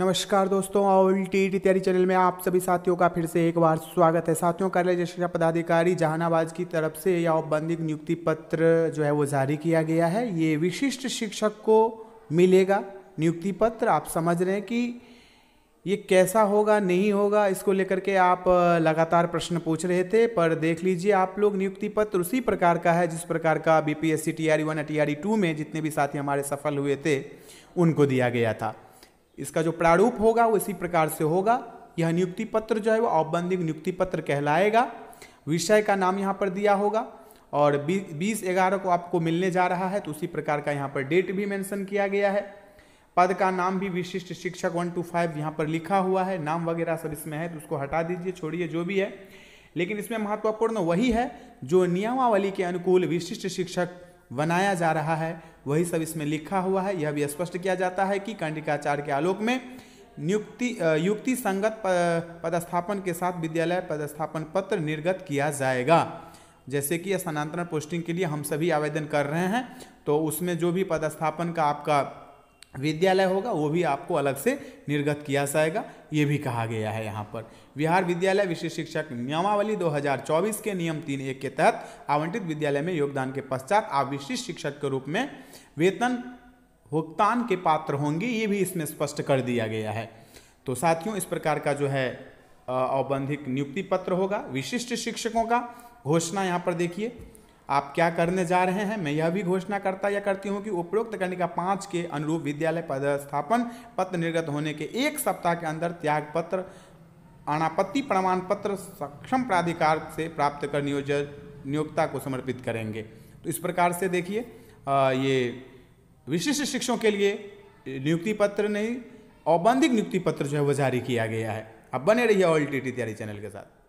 नमस्कार दोस्तों all T T तैयारी चैनल में आप सभी साथियों का फिर से एक बार स्वागत है साथियों कार्यालय शिक्षा पदाधिकारी जहानाबाद की तरफ से यह औपबंधिक नियुक्ति पत्र जो है वो जारी किया गया है ये विशिष्ट शिक्षक को मिलेगा नियुक्ति पत्र आप समझ रहे हैं कि ये कैसा होगा नहीं होगा इसको लेकर के आप लगातार प्रश्न पूछ रहे थे पर देख लीजिए आप लोग नियुक्ति पत्र उसी प्रकार का है जिस प्रकार का B P S C T R one T R two में जितने भी साथी हमारे सफल हुए थे उनको दिया गया था इसका जो प्रारूप होगा वो इसी प्रकार से होगा यह नियुक्ति पत्र जो है वो औपबंधिक नियुक्ति पत्र कहलाएगा विषय का नाम यहाँ पर दिया होगा और बीस ग्यारह को आपको मिलने जा रहा है तो उसी प्रकार का यहाँ पर डेट भी मेंशन किया गया है पद का नाम भी विशिष्ट शिक्षक वन टू फाइव यहाँ पर लिखा हुआ है नाम वगैरह सब इसमें है तो उसको हटा दीजिए छोड़िए जो भी है लेकिन इसमें महत्वपूर्ण वही है जो नियमावली के अनुकूल विशिष्ट शिक्षक बनाया जा रहा है वही सब इसमें लिखा हुआ है यह भी स्पष्ट किया जाता है कि कंडिकाचार्य के आलोक में नियुक्ति युक्ति संगत पदस्थापन के साथ विद्यालय पदस्थापन पत्र निर्गत किया जाएगा जैसे कि स्थानांतरण पोस्टिंग के लिए हम सभी आवेदन कर रहे हैं तो उसमें जो भी पदस्थापन का आपका विद्यालय होगा वो भी आपको अलग से निर्गत किया जाएगा ये भी कहा गया है यहाँ पर बिहार विद्यालय विशेष शिक्षक नियमावली 2024 के नियम तीन एक के तहत आवंटित विद्यालय में योगदान के पश्चात आप विशिष्ट शिक्षक के रूप में वेतन भुगतान के पात्र होंगे ये भी इसमें स्पष्ट कर दिया गया है तो साथियों इस प्रकार का जो है औबंधिक नियुक्ति पत्र होगा विशिष्ट शिक्षकों का घोषणा यहाँ पर देखिए आप क्या करने जा रहे हैं मैं यह भी घोषणा करता या करती हूँ कि उपरोक्त का पाँच के अनुरूप विद्यालय पदस्थापन पत्र निर्गत होने के एक सप्ताह के अंदर त्याग पत्र अनापत्ति प्रमाण पत्र सक्षम प्राधिकार से प्राप्त कर नियोजन नियोक्ता को समर्पित करेंगे तो इस प्रकार से देखिए ये विशिष्ट शिक्षकों के लिए नियुक्ति पत्र नहीं औबंधिक नियुक्ति पत्र जो है वो जारी किया गया है अब बने रहिए ऑल टी टी तैयारी चैनल के साथ